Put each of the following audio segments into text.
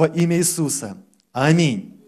во имя Иисуса. Аминь.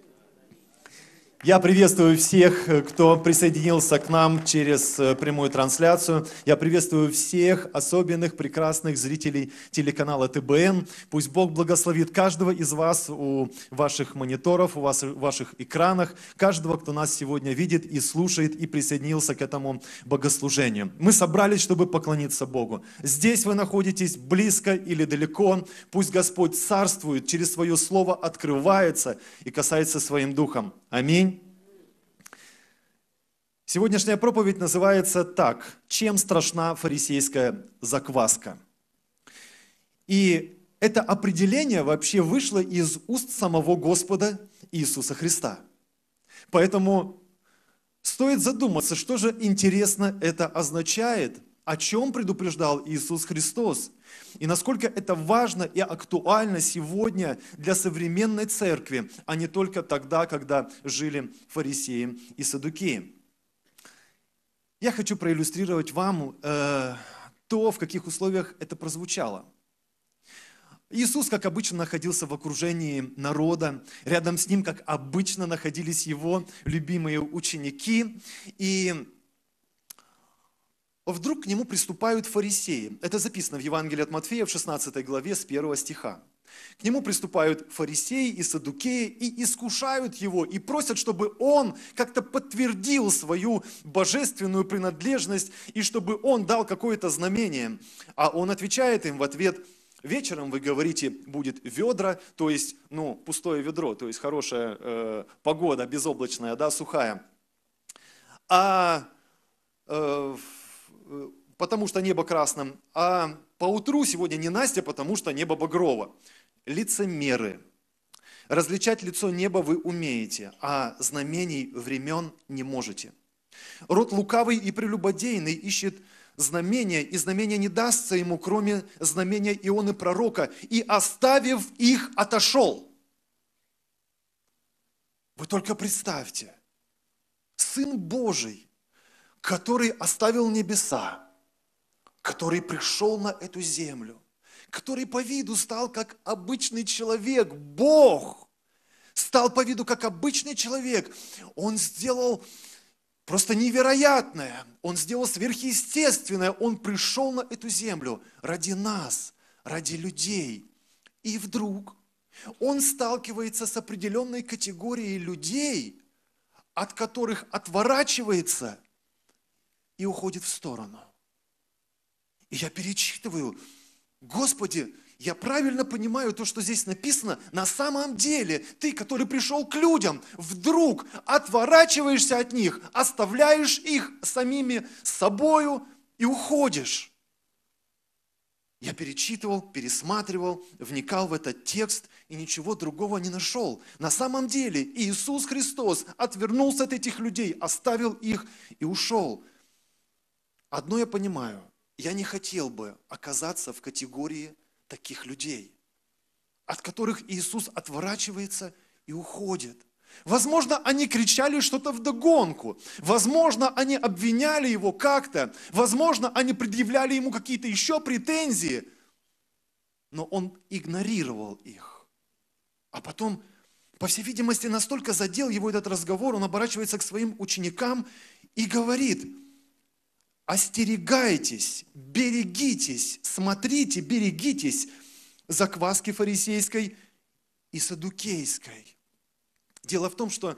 Я приветствую всех, э, кто присоединился к нам через э, прямую трансляцию. Я приветствую всех особенных, прекрасных зрителей телеканала ТБН. Пусть Бог благословит каждого из вас у ваших мониторов, у вас, э, ваших экранах, каждого, кто нас сегодня видит и слушает и присоединился к этому богослужению. Мы собрались, чтобы поклониться Богу. Здесь вы находитесь, близко или далеко. Пусть Господь царствует, через свое слово открывается и касается своим духом. Аминь. Сегодняшняя проповедь называется так. Чем страшна фарисейская закваска? И это определение вообще вышло из уст самого Господа Иисуса Христа. Поэтому стоит задуматься, что же интересно это означает – о чем предупреждал Иисус Христос. И насколько это важно и актуально сегодня для современной церкви, а не только тогда, когда жили фарисеи и садукеи. Я хочу проиллюстрировать вам э, то, в каких условиях это прозвучало. Иисус, как обычно, находился в окружении народа. Рядом с ним, как обычно, находились его любимые ученики. И вдруг к нему приступают фарисеи. Это записано в Евангелии от Матфея в 16 главе с 1 стиха. К нему приступают фарисеи и садукеи и искушают его, и просят, чтобы он как-то подтвердил свою божественную принадлежность, и чтобы он дал какое-то знамение. А он отвечает им в ответ, вечером вы говорите, будет ведра, то есть, ну, пустое ведро, то есть хорошая э, погода, безоблачная, да, сухая. А э, Э, потому что небо красным, а поутру сегодня не Настя, потому что небо багрово. Лицемеры. Различать лицо неба вы умеете, а знамений времен не можете. Род лукавый и прелюбодейный ищет знамения, и знамения не дастся ему, кроме знамения Ионы пророка, и оставив их, отошел. Вы только представьте, Сын Божий – который оставил небеса, который пришел на эту землю, который по виду стал как обычный человек, Бог, стал по виду как обычный человек. Он сделал просто невероятное, он сделал сверхъестественное, он пришел на эту землю ради нас, ради людей. И вдруг он сталкивается с определенной категорией людей, от которых отворачивается – и уходит в сторону. И я перечитываю, Господи, я правильно понимаю то, что здесь написано. На самом деле, ты, который пришел к людям, вдруг отворачиваешься от них, оставляешь их самими собою и уходишь. Я перечитывал, пересматривал, вникал в этот текст и ничего другого не нашел. На самом деле Иисус Христос отвернулся от этих людей, оставил их и ушел. Одно я понимаю, я не хотел бы оказаться в категории таких людей, от которых Иисус отворачивается и уходит. Возможно, они кричали что-то в догонку. Возможно, они обвиняли его как-то. Возможно, они предъявляли ему какие-то еще претензии. Но он игнорировал их. А потом, по всей видимости, настолько задел его этот разговор, он оборачивается к своим ученикам и говорит – остерегайтесь, берегитесь, смотрите, берегитесь закваски фарисейской и садукейской. Дело в том, что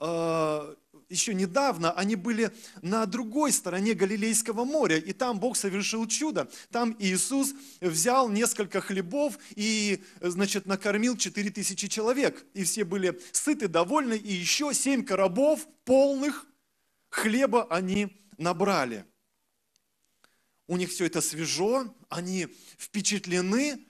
э, еще недавно они были на другой стороне Галилейского моря, и там Бог совершил чудо. Там Иисус взял несколько хлебов и, значит, накормил 4000 человек. И все были сыты, довольны, и еще семь коробов полных хлеба они набрали у них все это свежо, они впечатлены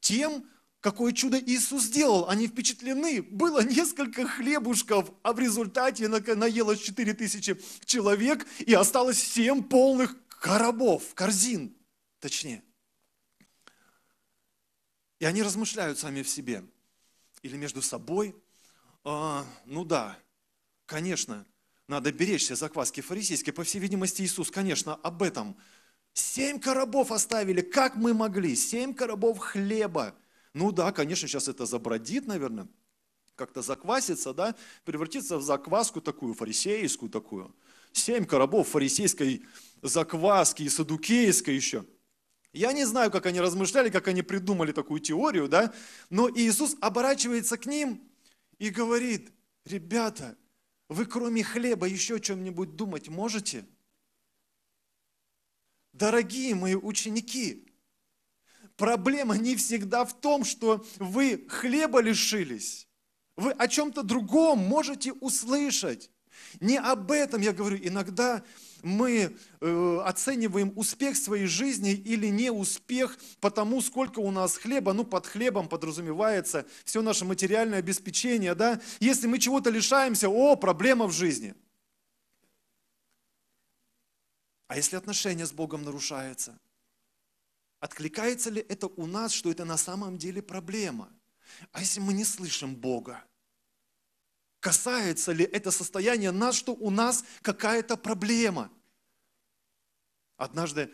тем, какое чудо Иисус сделал. Они впечатлены. Было несколько хлебушков, а в результате наелось 4000 человек и осталось 7 полных коробов, корзин, точнее. И они размышляют сами в себе или между собой. А, ну да, конечно, надо беречься закваски фарисейской. По всей видимости, Иисус, конечно, об этом. Семь коробов оставили, как мы могли, семь коробов хлеба. Ну да, конечно, сейчас это забродит, наверное, как-то заквасится, да, превратится в закваску такую, фарисейскую такую. Семь коробов фарисейской закваски и садукейской еще. Я не знаю, как они размышляли, как они придумали такую теорию, да, но Иисус оборачивается к ним и говорит, ребята, вы кроме хлеба еще о чем-нибудь думать можете? Дорогие мои ученики, проблема не всегда в том, что вы хлеба лишились. Вы о чем-то другом можете услышать. Не об этом я говорю. Иногда мы э, оцениваем успех своей жизни или неуспех по тому, сколько у нас хлеба. Ну, под хлебом подразумевается все наше материальное обеспечение, да. Если мы чего-то лишаемся, о, проблема в жизни. А если отношения с Богом нарушаются, откликается ли это у нас, что это на самом деле проблема? А если мы не слышим Бога? Касается ли это состояние нас, что у нас какая-то проблема? Однажды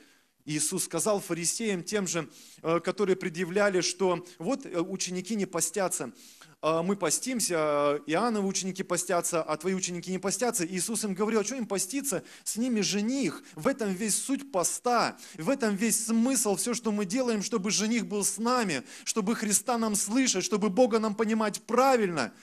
Иисус сказал фарисеям тем же, э, которые предъявляли, что вот э, ученики не постятся, э, мы постимся, Иоанновы ученики постятся, а твои ученики не постятся. Иисус им говорил, а что им поститься? С ними жених. В этом весь суть поста, в этом весь смысл, все, что мы делаем, чтобы жених был с нами, чтобы Христа нам слышать, чтобы Бога нам понимать правильно –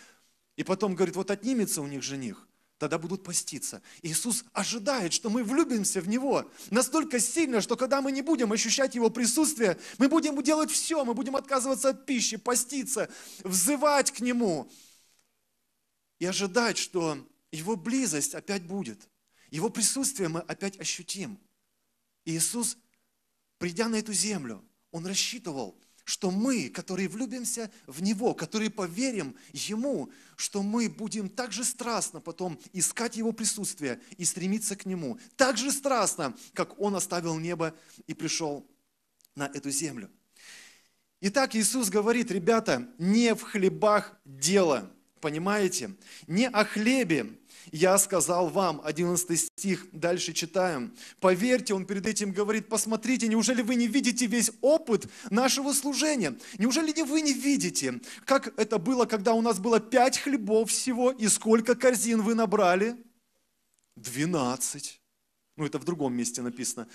и потом говорит, вот отнимется у них жених, тогда будут поститься. Иисус ожидает, что мы влюбимся в Него настолько сильно, что когда мы не будем ощущать Его присутствие, мы будем делать все, мы будем отказываться от пищи, поститься, взывать к Нему и ожидать, что Его близость опять будет, Его присутствие мы опять ощутим. И Иисус, придя на эту землю, Он рассчитывал, что мы, которые влюбимся в Него, которые поверим Ему, что мы будем так же страстно потом искать Его присутствие и стремиться к Нему. Так же страстно, как Он оставил небо и пришел на эту землю. Итак, Иисус говорит, ребята, не в хлебах дело, понимаете? Не о хлебе я сказал вам, 11 стих, дальше читаем. Поверьте, он перед этим говорит, посмотрите, неужели вы не видите весь опыт нашего служения? Неужели не вы не видите, как это было, когда у нас было пять хлебов всего, и сколько корзин вы набрали? Двенадцать. Ну, это в другом месте написано.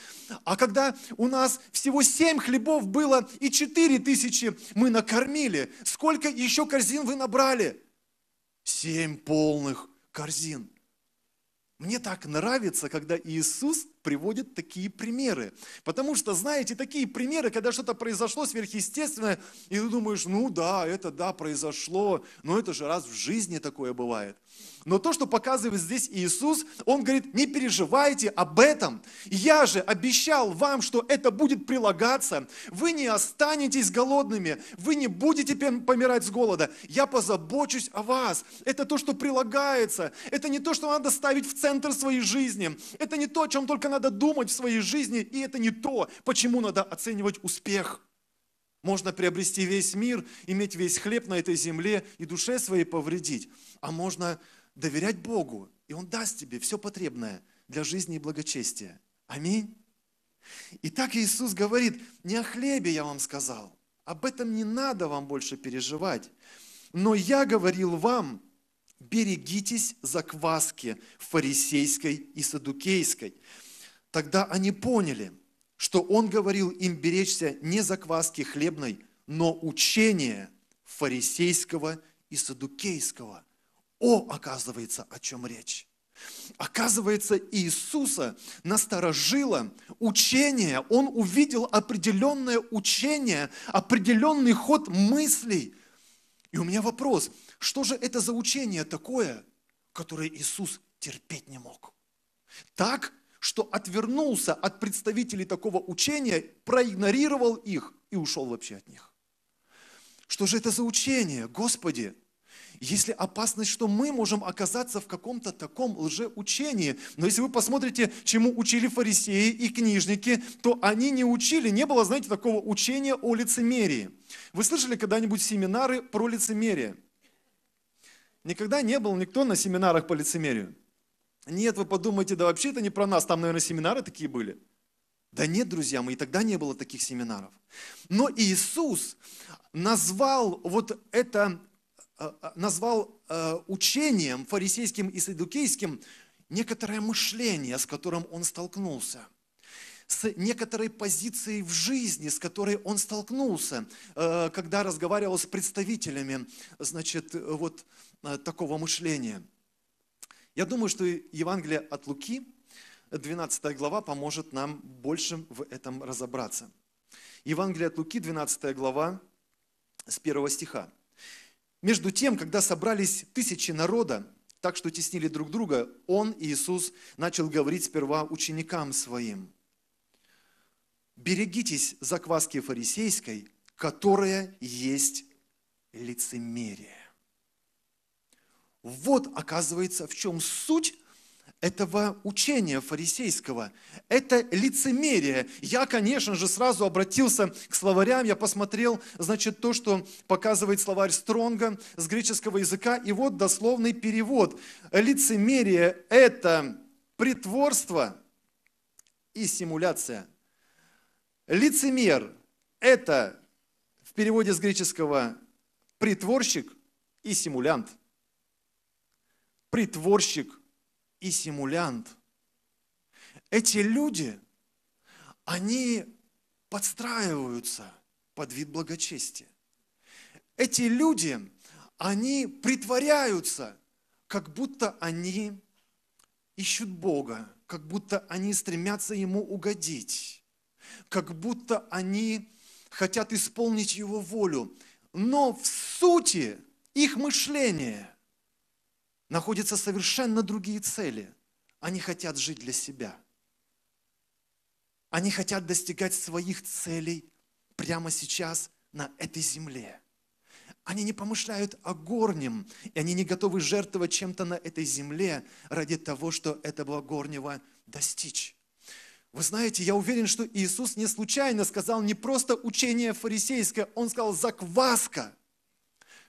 А когда у нас всего семь хлебов было и четыре тысячи мы накормили, сколько еще корзин вы набрали? Семь полных корзин. Мне так нравится, когда Иисус приводит такие примеры. Потому что, знаете, такие примеры, когда что-то произошло сверхъестественное, и ты думаешь, ну да, это да, произошло, но это же раз в жизни такое бывает. Но то, что показывает здесь Иисус, Он говорит, не переживайте об этом. Я же обещал вам, что это будет прилагаться. Вы не останетесь голодными, вы не будете помирать с голода. Я позабочусь о вас. Это то, что прилагается. Это не то, что надо ставить в центр своей жизни. Это не то, о чем только надо думать в своей жизни. И это не то, почему надо оценивать успех. Можно приобрести весь мир, иметь весь хлеб на этой земле и душе своей повредить. А можно доверять Богу, и Он даст тебе все потребное для жизни и благочестия. Аминь. И так Иисус говорит, не о хлебе я вам сказал, об этом не надо вам больше переживать. Но я говорил вам, берегитесь закваски фарисейской и садукейской. Тогда они поняли, что он говорил им беречься не закваски хлебной, но учения фарисейского и садукейского. О, оказывается, о чем речь. Оказывается, Иисуса насторожило учение, он увидел определенное учение, определенный ход мыслей. И у меня вопрос, что же это за учение такое, которое Иисус терпеть не мог? Так, что отвернулся от представителей такого учения, проигнорировал их и ушел вообще от них. Что же это за учение, Господи? Если опасность, что мы можем оказаться в каком-то таком лжеучении. Но если вы посмотрите, чему учили фарисеи и книжники, то они не учили, не было, знаете, такого учения о лицемерии. Вы слышали когда-нибудь семинары про лицемерие? Никогда не был никто на семинарах по лицемерию. Нет, вы подумайте, да вообще это не про нас, там, наверное, семинары такие были. Да нет, друзья мои, тогда не было таких семинаров. Но Иисус назвал вот это Э, э, назвал э, учением фарисейским и садукейским некоторое мышление, с которым он столкнулся с некоторой позицией в жизни, с которой он столкнулся, когда разговаривал с представителями, значит, вот такого мышления. Я думаю, что Евангелие от Луки, 12 глава, поможет нам больше в этом разобраться. Евангелие от Луки, 12 глава, с 1 стиха. Между тем, когда собрались тысячи народа, так что теснили друг друга, он, Иисус, начал говорить сперва ученикам своим. «Берегитесь закваски фарисейской, которая есть лицемерие». Вот, оказывается, в чем суть этого учения фарисейского. Это лицемерие. Я, конечно же, сразу обратился к словарям, я посмотрел, значит, то, что показывает словарь Стронга с греческого языка, и вот дословный перевод. Лицемерие – это притворство и симуляция. Лицемер – это в переводе с греческого притворщик и симулянт. Притворщик и симулянт. Эти люди, они подстраиваются под вид благочестия. Эти люди, они притворяются, как будто они ищут Бога, как будто они стремятся Ему угодить, как будто они хотят исполнить Его волю. Но в сути их мышление – находятся совершенно другие цели. Они хотят жить для себя. Они хотят достигать своих целей прямо сейчас на этой земле. Они не помышляют о горнем, и они не готовы жертвовать чем-то на этой земле ради того, что этого горнего достичь. Вы знаете, я уверен, что Иисус не случайно сказал не просто учение фарисейское, Он сказал закваска.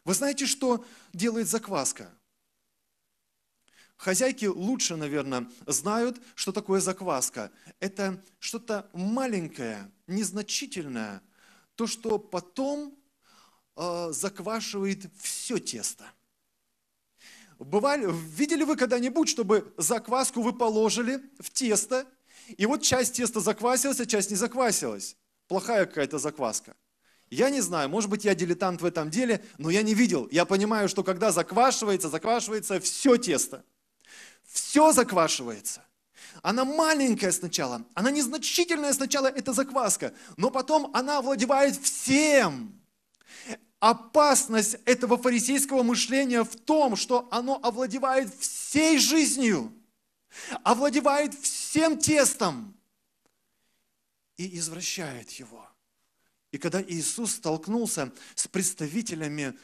Вы знаете, что делает закваска? Хозяйки лучше, наверное, знают, что такое закваска. Это что-то маленькое, незначительное, то, что потом э, заквашивает все тесто. Бывали, видели вы когда-нибудь, чтобы закваску вы положили в тесто, и вот часть теста заквасилась, а часть не заквасилась? Плохая какая-то закваска. Я не знаю, может быть, я дилетант в этом деле, но я не видел. Я понимаю, что когда заквашивается, заквашивается все тесто – все заквашивается. Она маленькая сначала, она незначительная сначала, это закваска, но потом она овладевает всем. Опасность этого фарисейского мышления в том, что оно овладевает всей жизнью, овладевает всем тестом и извращает его. И когда Иисус столкнулся с представителями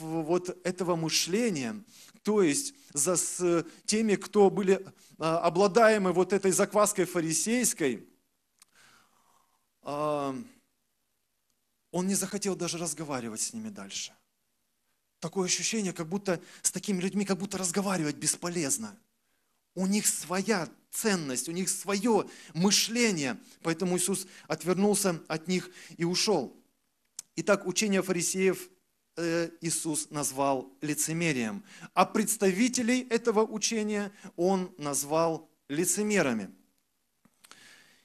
вот этого мышления, то есть за с э, теми, кто были а, обладаемы вот этой закваской фарисейской, а, он не захотел даже разговаривать с ними дальше. Такое ощущение, как будто с такими людьми, как будто разговаривать бесполезно. У них своя ценность, у них свое мышление. Поэтому Иисус отвернулся от них и ушел. Итак, учение фарисеев Э, Иисус назвал лицемерием, а представителей этого учения Он назвал лицемерами.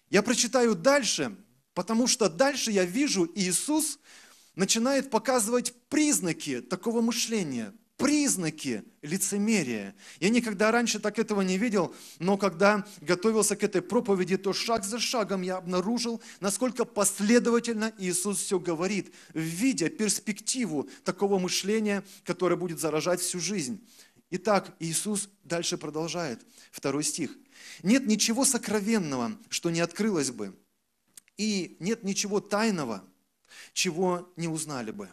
Я прочитаю дальше, потому что дальше я вижу, Иисус начинает показывать признаки такого мышления, признаки лицемерия. Я никогда раньше так этого не видел, но когда готовился к этой проповеди, то шаг за шагом я обнаружил, насколько последовательно Иисус все говорит, видя перспективу такого мышления, которое будет заражать всю жизнь. Итак, Иисус дальше продолжает, второй стих. «Нет ничего сокровенного, что не открылось бы, и нет ничего тайного, чего не узнали бы».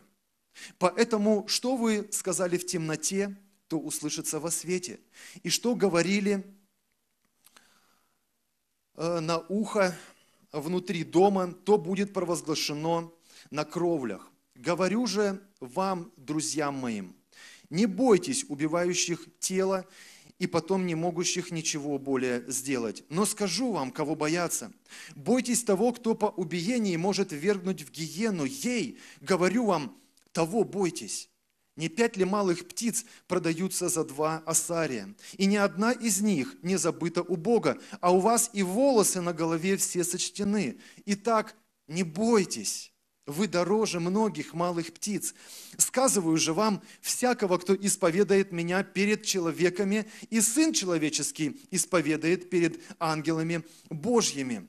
Поэтому, что вы сказали в темноте, то услышится во свете. И что говорили э, на ухо внутри дома, то будет провозглашено на кровлях. Говорю же вам, друзьям моим, не бойтесь убивающих тело и потом не могущих ничего более сделать. Но скажу вам, кого бояться. Бойтесь того, кто по убиении может вергнуть в гиену. Ей, говорю вам, того бойтесь. Не пять ли малых птиц продаются за два асария? И ни одна из них не забыта у Бога, а у вас и волосы на голове все сочтены. Итак, не бойтесь, вы дороже многих малых птиц. Сказываю же вам, всякого, кто исповедает меня перед человеками, и Сын Человеческий исповедает перед ангелами Божьими».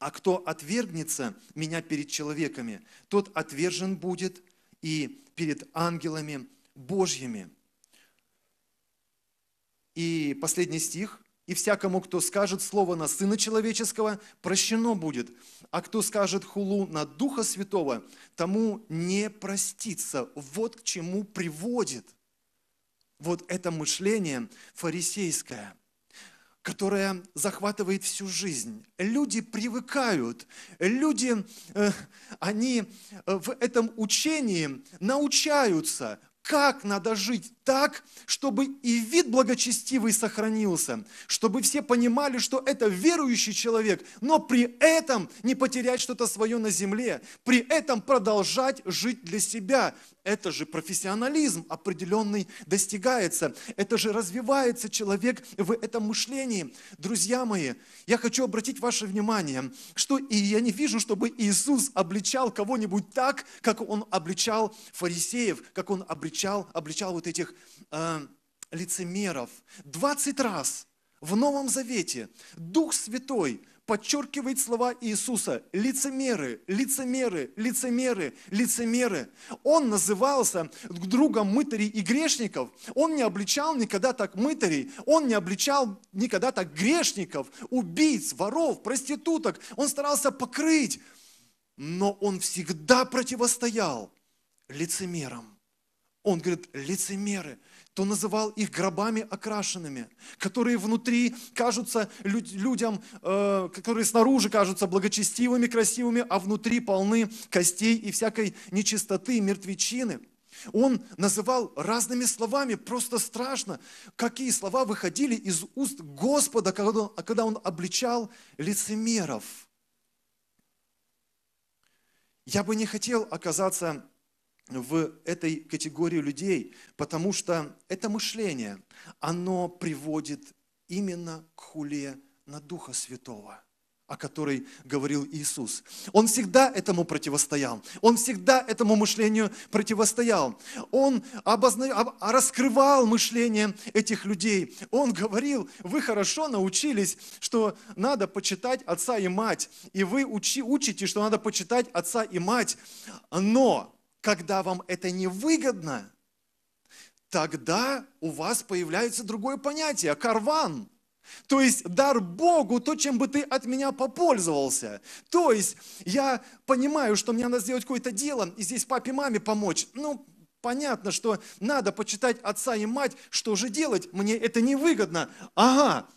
А кто отвергнется меня перед человеками, тот отвержен будет и перед ангелами Божьими. И последний стих. «И всякому, кто скажет слово на Сына Человеческого, прощено будет, а кто скажет хулу на Духа Святого, тому не простится». Вот к чему приводит вот это мышление фарисейское – которая захватывает всю жизнь. Люди привыкают, люди, э, они э, в этом учении научаются, как надо жить так, чтобы и вид благочестивый сохранился, чтобы все понимали, что это верующий человек, но при этом не потерять что-то свое на земле, при этом продолжать жить для себя. Это же профессионализм определенный достигается, это же развивается человек в этом мышлении. Друзья мои, я хочу обратить ваше внимание, что и я не вижу, чтобы Иисус обличал кого-нибудь так, как он обличал фарисеев, как он обличал, обличал вот этих э, лицемеров. 20 раз в Новом Завете Дух Святой подчеркивает слова Иисуса «лицемеры, лицемеры, лицемеры, лицемеры». Он назывался другом мытарей и грешников. Он не обличал никогда так мытарей, он не обличал никогда так грешников, убийц, воров, проституток. Он старался покрыть, но он всегда противостоял лицемерам. Он говорит, лицемеры, то называл их гробами окрашенными, которые внутри кажутся людям, э, которые снаружи кажутся благочестивыми, красивыми, а внутри полны костей и всякой нечистоты, мертвечины. Он называл разными словами, просто страшно, какие слова выходили из уст Господа, когда он обличал лицемеров. Я бы не хотел оказаться в этой категории людей, потому что это мышление, оно приводит именно к хуле на Духа Святого о которой говорил Иисус. Он всегда этому противостоял. Он всегда этому мышлению противостоял. Он обозна... раскрывал мышление этих людей. Он говорил, вы хорошо научились, что надо почитать отца и мать. И вы учи... учите, что надо почитать отца и мать. Но когда вам это невыгодно, тогда у вас появляется другое понятие – карван. То есть дар Богу то, чем бы ты от меня попользовался. То есть я понимаю, что мне надо сделать какое-то дело, и здесь папе, маме помочь. Ну, понятно, что надо почитать отца и мать, что же делать, мне это невыгодно. Ага,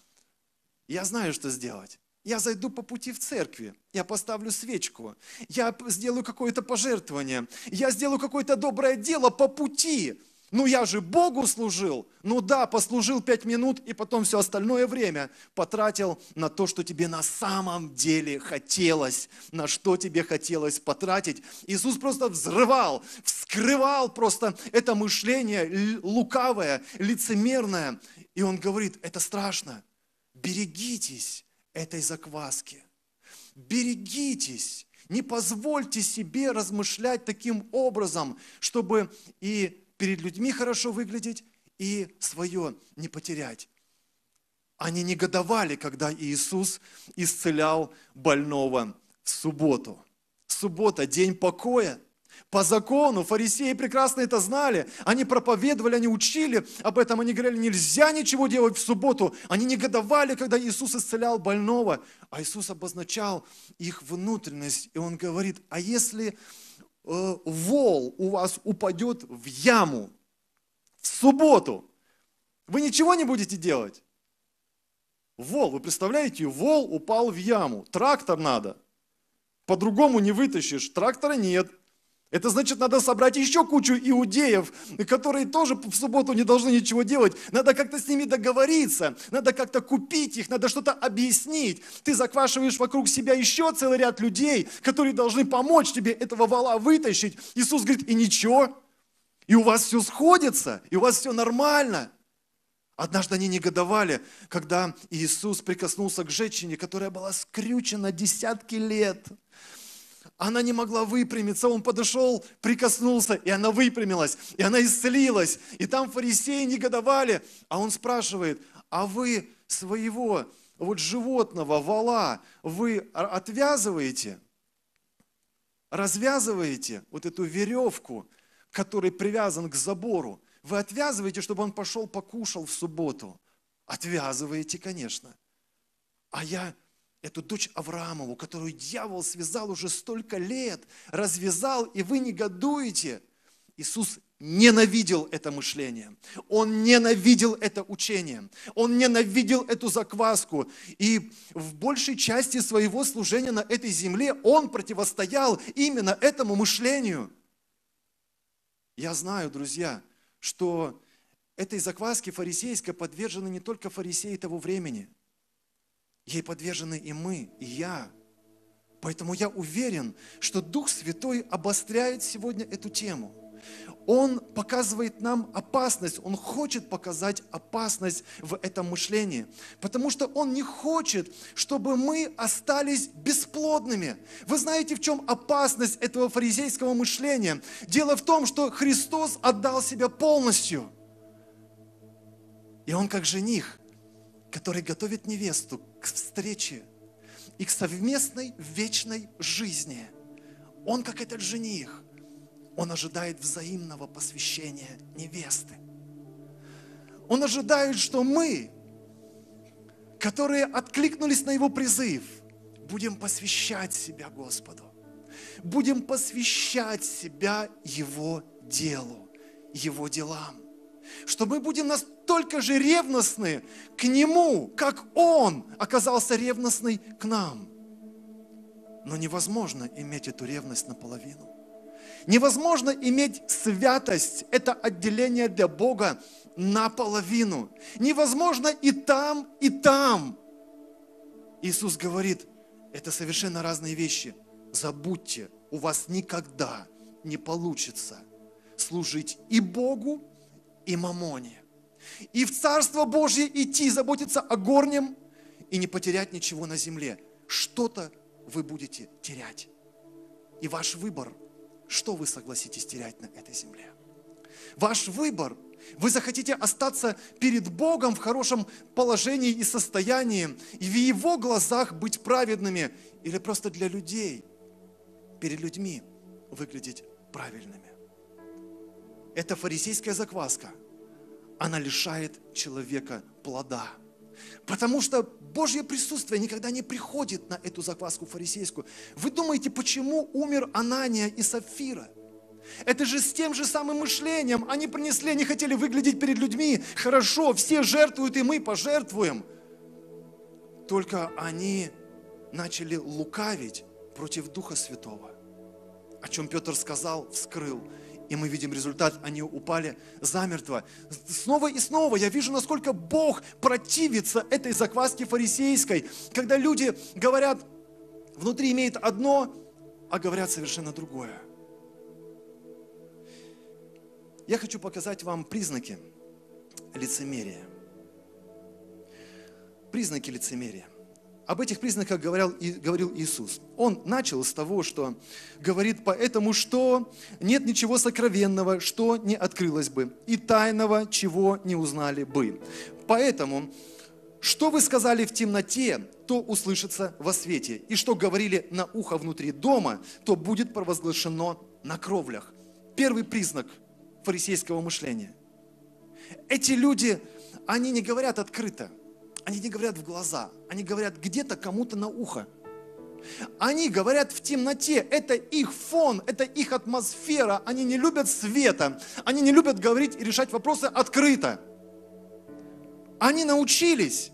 я знаю, что сделать. Я зайду по пути в церкви, я поставлю свечку, я сделаю какое-то пожертвование, я сделаю какое-то доброе дело по пути. Ну я же Богу служил. Ну да, послужил пять минут и потом все остальное время потратил на то, что тебе на самом деле хотелось, на что тебе хотелось потратить. Иисус просто взрывал, вскрывал просто это мышление лукавое, лицемерное. И он говорит, это страшно, берегитесь этой закваски. Берегитесь, не позвольте себе размышлять таким образом, чтобы и перед людьми хорошо выглядеть, и свое не потерять. Они негодовали, когда Иисус исцелял больного в субботу. Суббота – день покоя – по закону фарисеи прекрасно это знали. Они проповедовали, они учили об этом. Они говорили, нельзя ничего делать в субботу. Они негодовали, когда Иисус исцелял больного. А Иисус обозначал их внутренность. И Он говорит, а если э, вол у вас упадет в яму в субботу, вы ничего не будете делать? Вол, вы представляете, вол упал в яму. Трактор надо. По-другому не вытащишь. Трактора нет. Это значит, надо собрать еще кучу иудеев, которые тоже в субботу не должны ничего делать. Надо как-то с ними договориться, надо как-то купить их, надо что-то объяснить. Ты заквашиваешь вокруг себя еще целый ряд людей, которые должны помочь тебе этого вала вытащить. Иисус говорит, и ничего, и у вас все сходится, и у вас все нормально. Однажды они негодовали, когда Иисус прикоснулся к женщине, которая была скрючена десятки лет – она не могла выпрямиться, он подошел, прикоснулся, и она выпрямилась, и она исцелилась. И там фарисеи негодовали, а он спрашивает, а вы своего вот животного, вала, вы отвязываете, развязываете вот эту веревку, который привязан к забору, вы отвязываете, чтобы он пошел покушал в субботу. Отвязываете, конечно. А я эту дочь Авраамову, которую дьявол связал уже столько лет, развязал, и вы негодуете. Иисус ненавидел это мышление, он ненавидел это учение, он ненавидел эту закваску. И в большей части своего служения на этой земле он противостоял именно этому мышлению. Я знаю, друзья, что этой закваске фарисейской подвержены не только фарисеи того времени – Ей подвержены и мы, и я. Поэтому я уверен, что Дух Святой обостряет сегодня эту тему. Он показывает нам опасность, Он хочет показать опасность в этом мышлении, потому что Он не хочет, чтобы мы остались бесплодными. Вы знаете, в чем опасность этого фаризейского мышления? Дело в том, что Христос отдал себя полностью. И Он как жених, который готовит невесту к встрече и к совместной вечной жизни. Он, как этот жених, он ожидает взаимного посвящения невесты. Он ожидает, что мы, которые откликнулись на его призыв, будем посвящать себя Господу, будем посвящать себя его делу, его делам что мы будем настолько же ревностны к Нему, как Он оказался ревностный к нам. Но невозможно иметь эту ревность наполовину. Невозможно иметь святость, это отделение для Бога наполовину. Невозможно и там, и там. Иисус говорит, это совершенно разные вещи. Забудьте, у вас никогда не получится служить и Богу, и мамоне. И в Царство Божье идти, заботиться о горнем и не потерять ничего на земле. Что-то вы будете терять. И ваш выбор, что вы согласитесь терять на этой земле. Ваш выбор, вы захотите остаться перед Богом в хорошем положении и состоянии, и в Его глазах быть праведными, или просто для людей, перед людьми выглядеть правильными эта фарисейская закваска, она лишает человека плода. Потому что Божье присутствие никогда не приходит на эту закваску фарисейскую. Вы думаете, почему умер Анания и Сапфира? Это же с тем же самым мышлением. Они принесли, они хотели выглядеть перед людьми. Хорошо, все жертвуют, и мы пожертвуем. Только они начали лукавить против Духа Святого. О чем Петр сказал, вскрыл. И мы видим результат, они упали замертво. Снова и снова я вижу, насколько Бог противится этой закваске фарисейской, когда люди говорят, внутри имеет одно, а говорят совершенно другое. Я хочу показать вам признаки лицемерия. Признаки лицемерия. Об этих признаках говорил, и, говорил Иисус. Он начал с того, что говорит, поэтому что нет ничего сокровенного, что не открылось бы, и тайного, чего не узнали бы. Поэтому, что вы сказали в темноте, то услышится во свете, и что говорили на ухо внутри дома, то будет провозглашено на кровлях. Первый признак фарисейского мышления. Эти люди, они не говорят открыто – они не говорят в глаза, они говорят где-то кому-то на ухо. Они говорят в темноте, это их фон, это их атмосфера, они не любят света, они не любят говорить и решать вопросы открыто. Они научились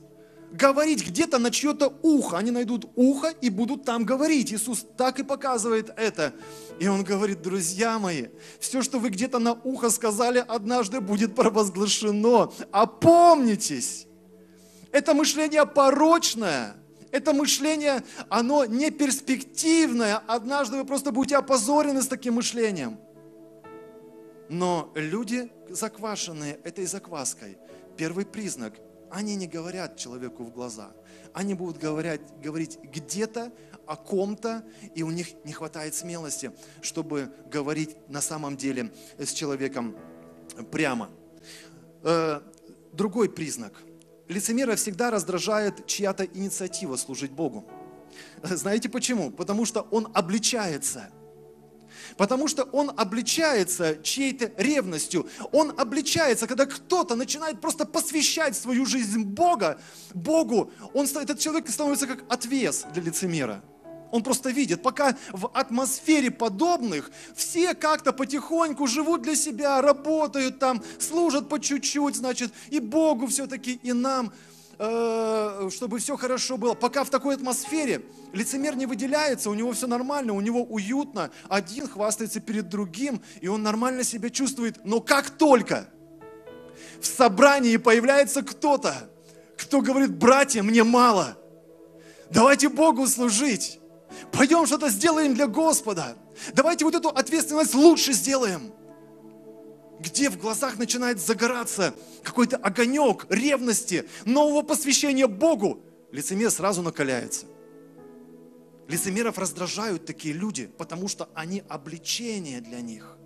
говорить где-то на чье-то ухо. Они найдут ухо и будут там говорить. Иисус так и показывает это. И Он говорит, друзья мои, все, что вы где-то на ухо сказали, однажды будет провозглашено. Опомнитесь! Это мышление порочное. Это мышление, оно не перспективное. Однажды вы просто будете опозорены с таким мышлением. Но люди заквашенные этой закваской, первый признак, они не говорят человеку в глаза. Они будут говорить, говорить где-то, о ком-то, и у них не хватает смелости, чтобы говорить на самом деле с человеком прямо. Э, другой признак – лицемера всегда раздражает чья-то инициатива служить Богу. Знаете почему? Потому что он обличается. Потому что он обличается чьей-то ревностью. Он обличается, когда кто-то начинает просто посвящать свою жизнь Бога, Богу. Он, этот человек становится как отвес для лицемера он просто видит. Пока в атмосфере подобных все как-то потихоньку живут для себя, работают там, служат по чуть-чуть, значит, и Богу все-таки, и нам, э, чтобы все хорошо было. Пока в такой атмосфере лицемер не выделяется, у него все нормально, у него уютно, один хвастается перед другим, и он нормально себя чувствует. Но как только в собрании появляется кто-то, кто говорит, братья, мне мало, давайте Богу служить. Пойдем что-то сделаем для Господа. Давайте вот эту ответственность лучше сделаем. Где в глазах начинает загораться какой-то огонек ревности, нового посвящения Богу, лицемер сразу накаляется. Лицемеров раздражают такие люди, потому что они обличение для них –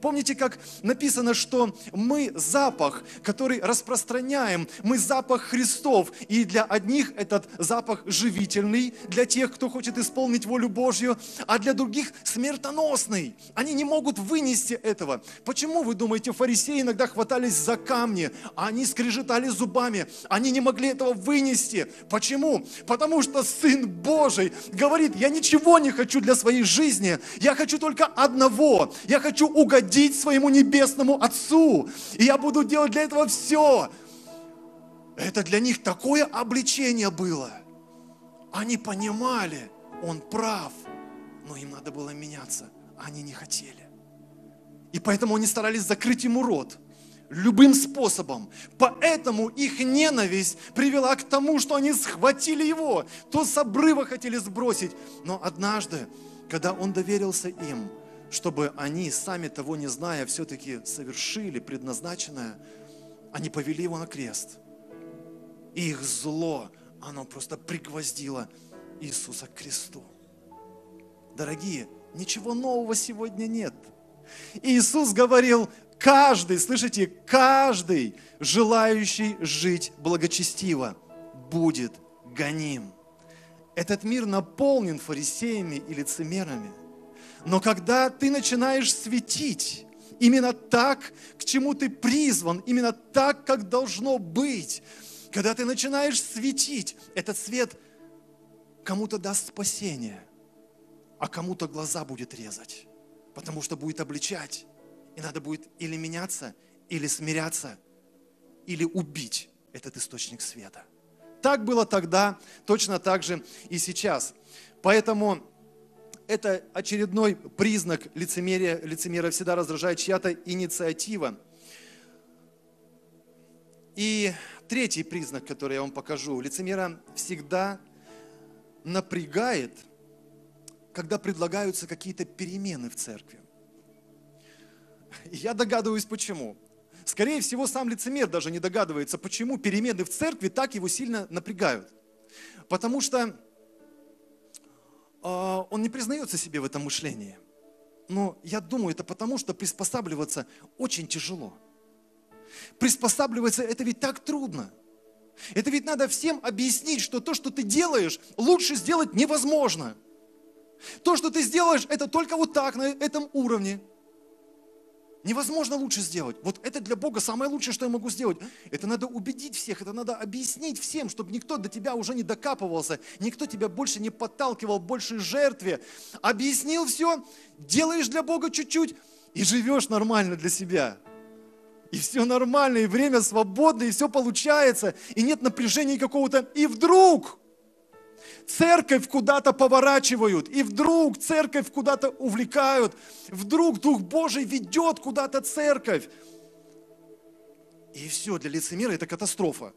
Помните, как написано, что мы запах, который распространяем, мы запах Христов. И для одних этот запах живительный, для тех, кто хочет исполнить волю Божью, а для других смертоносный. Они не могут вынести этого. Почему, вы думаете, фарисеи иногда хватались за камни, а они скрежетали зубами, они не могли этого вынести. Почему? Потому что Сын Божий говорит, я ничего не хочу для своей жизни, я хочу только одного, я хочу угодить угодить своему небесному Отцу. И я буду делать для этого все. Это для них такое обличение было. Они понимали, он прав, но им надо было меняться. Они не хотели. И поэтому они старались закрыть ему рот любым способом. Поэтому их ненависть привела к тому, что они схватили его, то с обрыва хотели сбросить. Но однажды, когда он доверился им, чтобы они, сами того не зная, все-таки совершили предназначенное, они повели его на крест. И их зло, оно просто пригвоздило Иисуса к кресту. Дорогие, ничего нового сегодня нет. Иисус говорил, каждый, слышите, каждый, желающий жить благочестиво, будет гоним. Этот мир наполнен фарисеями и лицемерами – но когда ты начинаешь светить, именно так, к чему ты призван, именно так, как должно быть, когда ты начинаешь светить, этот свет кому-то даст спасение, а кому-то глаза будет резать, потому что будет обличать. И надо будет или меняться, или смиряться, или убить этот источник света. Так было тогда, точно так же и сейчас. Поэтому это очередной признак лицемерия. Лицемера всегда раздражает чья-то инициатива. И третий признак, который я вам покажу. Лицемера всегда напрягает, когда предлагаются какие-то перемены в церкви. Я догадываюсь, почему. Скорее всего, сам лицемер даже не догадывается, почему перемены в церкви так его сильно напрягают. Потому что а, он не признается себе в этом мышлении. Но я думаю, это потому, что приспосабливаться очень тяжело. Приспосабливаться это ведь так трудно. Это ведь надо всем объяснить, что то, что ты делаешь, лучше сделать невозможно. То, что ты сделаешь, это только вот так, на этом уровне. Невозможно лучше сделать. Вот это для Бога самое лучшее, что я могу сделать. Это надо убедить всех, это надо объяснить всем, чтобы никто до тебя уже не докапывался, никто тебя больше не подталкивал больше жертве. Объяснил все, делаешь для Бога чуть-чуть и живешь нормально для себя. И все нормально, и время свободно, и все получается, и нет напряжения какого-то. И вдруг Церковь куда-то поворачивают, и вдруг церковь куда-то увлекают, вдруг Дух Божий ведет куда-то церковь. И все, для лицемера это катастрофа.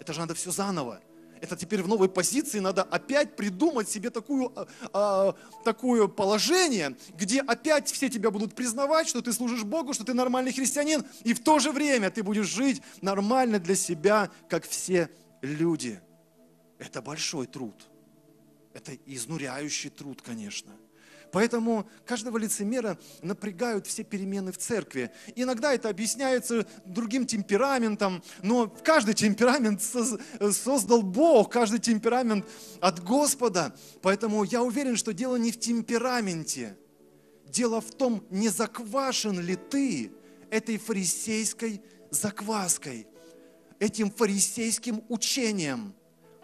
Это же надо все заново. Это теперь в новой позиции надо опять придумать себе такую, а, а, такое положение, где опять все тебя будут признавать, что ты служишь Богу, что ты нормальный христианин, и в то же время ты будешь жить нормально для себя, как все люди. Это большой труд. Это изнуряющий труд, конечно. Поэтому каждого лицемера напрягают все перемены в церкви. Иногда это объясняется другим темпераментом, но каждый темперамент создал Бог, каждый темперамент от Господа. Поэтому я уверен, что дело не в темпераменте. Дело в том, не заквашен ли ты этой фарисейской закваской, этим фарисейским учением –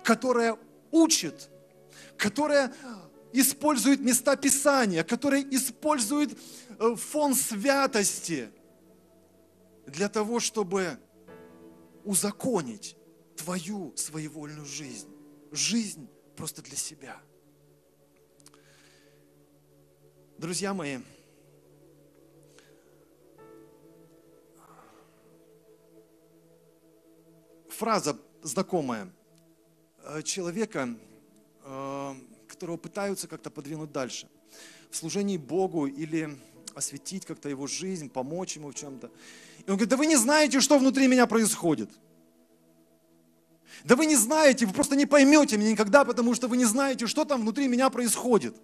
которая учит, которая использует места Писания, которая использует э, фон святости для того, чтобы узаконить твою своевольную жизнь. Жизнь просто для себя. Друзья мои, фраза знакомая. Э, человека, э, которого пытаются как-то подвинуть дальше. В служении Богу или осветить как-то его жизнь, помочь ему в чем-то. И он говорит, да вы не знаете, что внутри меня происходит. Да вы не знаете, вы просто не поймете меня никогда, потому что вы не знаете, что там внутри меня происходит.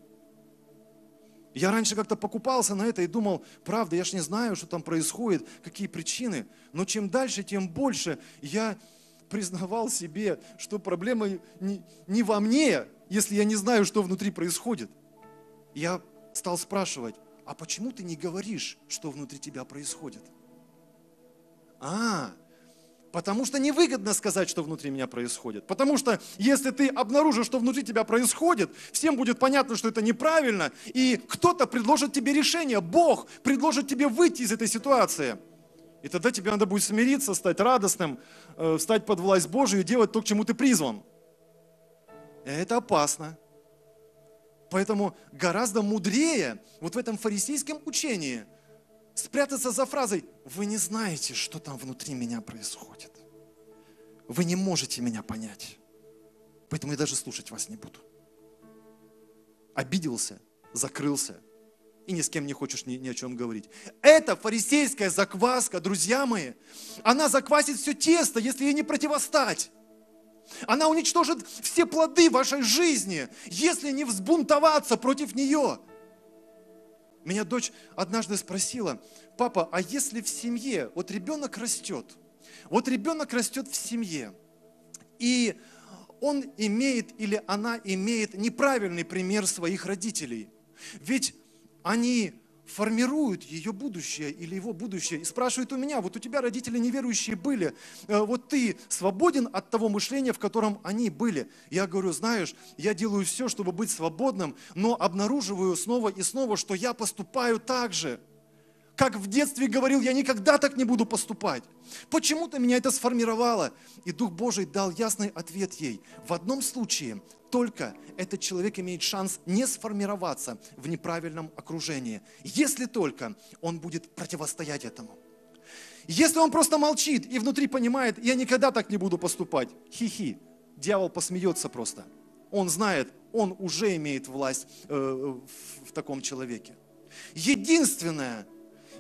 Я раньше как-то покупался на это и думал, правда, я же не знаю, что там происходит, какие причины. Но чем дальше, тем больше я признавал себе, что проблема не, не во мне, если я не знаю, что внутри происходит. Я стал спрашивать, а почему ты не говоришь, что внутри тебя происходит? А, потому что невыгодно сказать, что внутри меня происходит. Потому что если ты обнаружишь, что внутри тебя происходит, всем будет понятно, что это неправильно, и кто-то предложит тебе решение, Бог предложит тебе выйти из этой ситуации – и тогда тебе надо будет смириться, стать радостным, э, встать под власть Божию и делать то, к чему ты призван. И это опасно. Поэтому гораздо мудрее вот в этом фарисейском учении спрятаться за фразой «Вы не знаете, что там внутри меня происходит. Вы не можете меня понять. Поэтому я даже слушать вас не буду». Обиделся, закрылся – и ни с кем не хочешь ни, ни о чем говорить. Это фарисейская закваска, друзья мои. Она заквасит все тесто, если ей не противостать. Она уничтожит все плоды вашей жизни, если не взбунтоваться против нее. Меня дочь однажды спросила, папа, а если в семье, вот ребенок растет, вот ребенок растет в семье, и он имеет или она имеет неправильный пример своих родителей. Ведь они формируют ее будущее или его будущее. И спрашивают у меня, вот у тебя родители неверующие были, э, вот ты свободен от того мышления, в котором они были. Я говорю, знаешь, я делаю все, чтобы быть свободным, но обнаруживаю снова и снова, что я поступаю так же. Как в детстве говорил, я никогда так не буду поступать. Почему-то меня это сформировало. И Дух Божий дал ясный ответ ей. В одном случае только этот человек имеет шанс не сформироваться в неправильном окружении, если только он будет противостоять этому. Если он просто молчит и внутри понимает, я никогда так не буду поступать, хи-хи, дьявол посмеется просто. Он знает, он уже имеет власть э, в, в таком человеке. Единственное,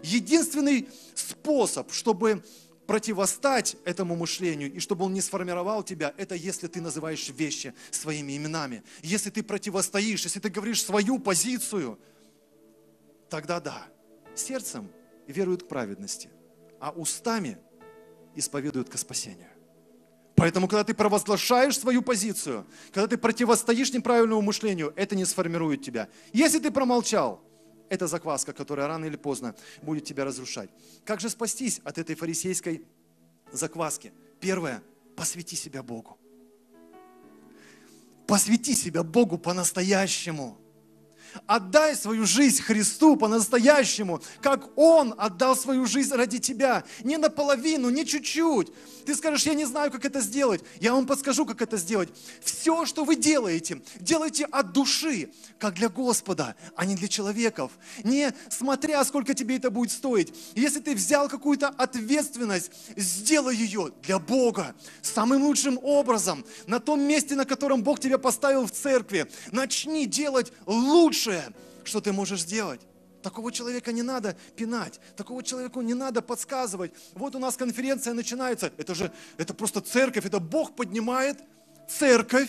единственный способ, чтобы противостать этому мышлению, и чтобы он не сформировал тебя, это если ты называешь вещи своими именами. Если ты противостоишь, если ты говоришь свою позицию, тогда да, сердцем веруют к праведности, а устами исповедуют к спасению. Поэтому, когда ты провозглашаешь свою позицию, когда ты противостоишь неправильному мышлению, это не сформирует тебя. Если ты промолчал, это закваска, которая рано или поздно будет тебя разрушать. Как же спастись от этой фарисейской закваски? Первое, посвяти себя Богу. Посвяти себя Богу по-настоящему. Отдай свою жизнь Христу по-настоящему, как Он отдал свою жизнь ради тебя. Не наполовину, не чуть-чуть. Ты скажешь, я не знаю, как это сделать. Я вам подскажу, как это сделать. Все, что вы делаете, делайте от души, как для Господа, а не для человеков. Не смотря, сколько тебе это будет стоить. Если ты взял какую-то ответственность, сделай ее для Бога самым лучшим образом, на том месте, на котором Бог тебя поставил в церкви. Начни делать лучше лучшее, что ты можешь сделать. Такого человека не надо пинать, такого человеку не надо подсказывать. Вот у нас конференция начинается, это же, это просто церковь, это Бог поднимает церковь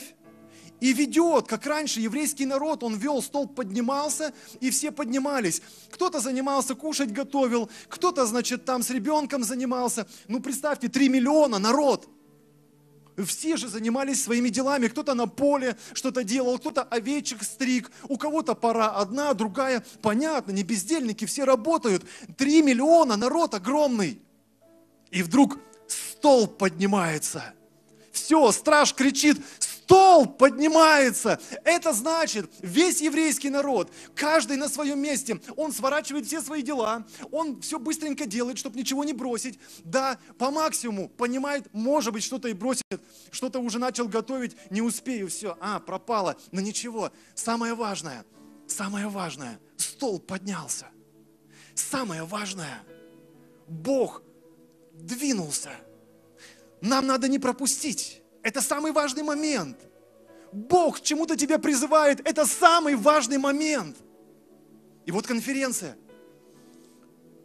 и ведет, как раньше еврейский народ, он вел, столб поднимался, и все поднимались. Кто-то занимался, кушать готовил, кто-то, значит, там с ребенком занимался. Ну, представьте, 3 миллиона народ – все же занимались своими делами. Кто-то на поле что-то делал, кто-то овечек стриг, у кого-то пора одна, другая. Понятно, не бездельники, все работают. Три миллиона, народ огромный. И вдруг столб поднимается. Все, страж кричит, столб поднимается. Это значит, весь еврейский народ, каждый на своем месте, он сворачивает все свои дела, он все быстренько делает, чтобы ничего не бросить. Да, по максимуму понимает, может быть, что-то и бросит, что-то уже начал готовить, не успею, все, а, пропало. Но ничего, самое важное, самое важное, столб поднялся. Самое важное, Бог двинулся. Нам надо не пропустить это самый важный момент. Бог к чему-то тебя призывает. Это самый важный момент. И вот конференция.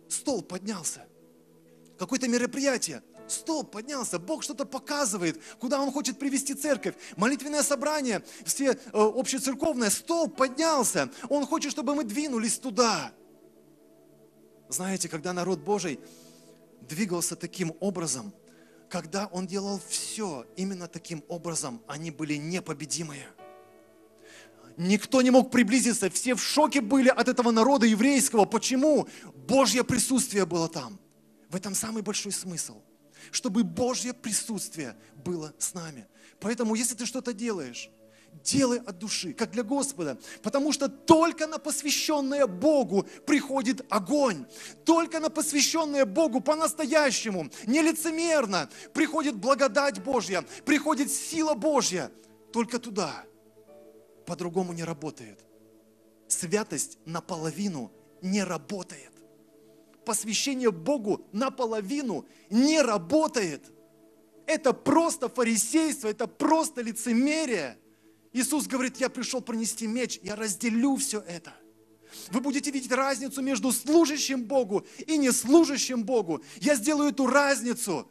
Стол поднялся. Какое-то мероприятие. Стол поднялся, Бог что-то показывает, куда Он хочет привести церковь. Молитвенное собрание, все э, общецерковное, стол поднялся. Он хочет, чтобы мы двинулись туда. Знаете, когда народ Божий двигался таким образом – когда он делал все именно таким образом, они были непобедимые. Никто не мог приблизиться, все в шоке были от этого народа еврейского. Почему? Божье присутствие было там. В этом самый большой смысл. Чтобы Божье присутствие было с нами. Поэтому, если ты что-то делаешь, делай от души, как для Господа. Потому что только на посвященное Богу приходит огонь. Только на посвященное Богу по-настоящему, нелицемерно приходит благодать Божья, приходит сила Божья. Только туда. По-другому не работает. Святость наполовину не работает. Посвящение Богу наполовину не работает. Это просто фарисейство, это просто лицемерие – Иисус говорит, я пришел принести меч, я разделю все это. Вы будете видеть разницу между служащим Богу и неслужащим Богу. Я сделаю эту разницу.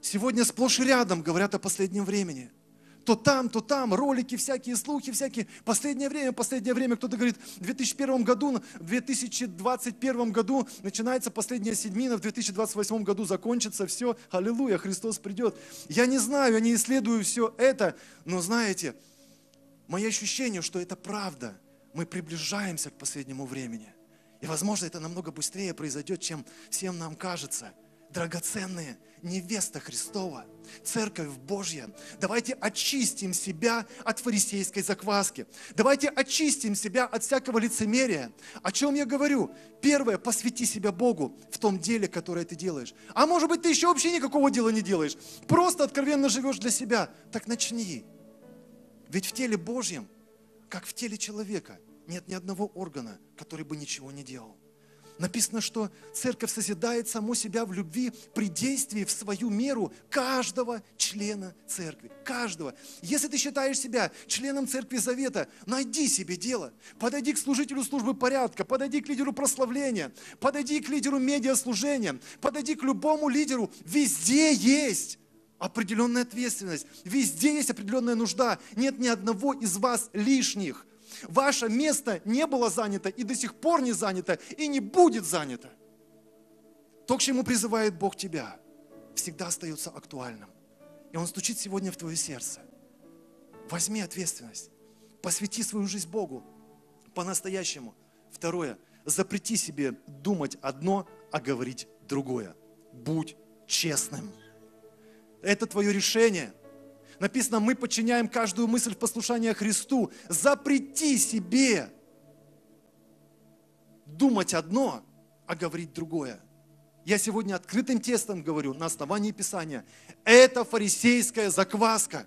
Сегодня сплошь и рядом говорят о последнем времени. То там, то там, ролики всякие, слухи всякие. Последнее время, последнее время, кто-то говорит, в 2001 году, в 2021 году начинается последняя седьмина, в 2028 году закончится все, аллилуйя, Христос придет. Я не знаю, я не исследую все это, но знаете, Мое ощущение, что это правда. Мы приближаемся к последнему времени. И, возможно, это намного быстрее произойдет, чем всем нам кажется. Драгоценные, невеста Христова, Церковь Божья, давайте очистим себя от фарисейской закваски. Давайте очистим себя от всякого лицемерия. О чем я говорю? Первое, посвяти себя Богу в том деле, которое ты делаешь. А может быть, ты еще вообще никакого дела не делаешь. Просто откровенно живешь для себя. Так начни. Ведь в теле Божьем, как в теле человека, нет ни одного органа, который бы ничего не делал. Написано, что церковь созидает саму себя в любви при действии в свою меру каждого члена церкви. Каждого. Если ты считаешь себя членом церкви завета, найди себе дело. Подойди к служителю службы порядка, подойди к лидеру прославления, подойди к лидеру медиаслужения, подойди к любому лидеру. Везде есть определенная ответственность. Везде есть определенная нужда. Нет ни одного из вас лишних. Ваше место не было занято и до сих пор не занято, и не будет занято. То, к чему призывает Бог тебя, всегда остается актуальным. И Он стучит сегодня в твое сердце. Возьми ответственность. Посвяти свою жизнь Богу по-настоящему. Второе. Запрети себе думать одно, а говорить другое. Будь честным. Это твое решение. Написано, мы подчиняем каждую мысль в послушание Христу. Запрети себе думать одно, а говорить другое. Я сегодня открытым тестом говорю на основании Писания. Это фарисейская закваска.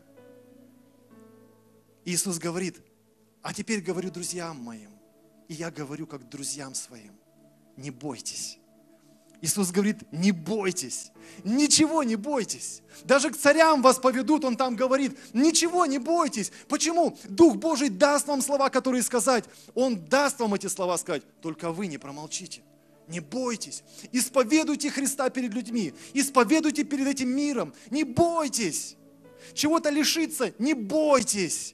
Иисус говорит, а теперь говорю друзьям моим, и я говорю как друзьям своим, не бойтесь. Иисус говорит, не бойтесь, ничего не бойтесь. Даже к царям вас поведут, он там говорит, ничего не бойтесь. Почему? Дух Божий даст вам слова, которые сказать. Он даст вам эти слова сказать, только вы не промолчите. Не бойтесь, исповедуйте Христа перед людьми, исповедуйте перед этим миром, не бойтесь. Чего-то лишиться, не бойтесь,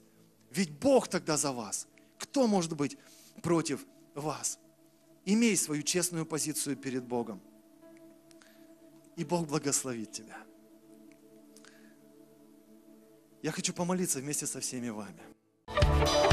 ведь Бог тогда за вас. Кто может быть против вас? Имей свою честную позицию перед Богом и Бог благословит тебя. Я хочу помолиться вместе со всеми вами.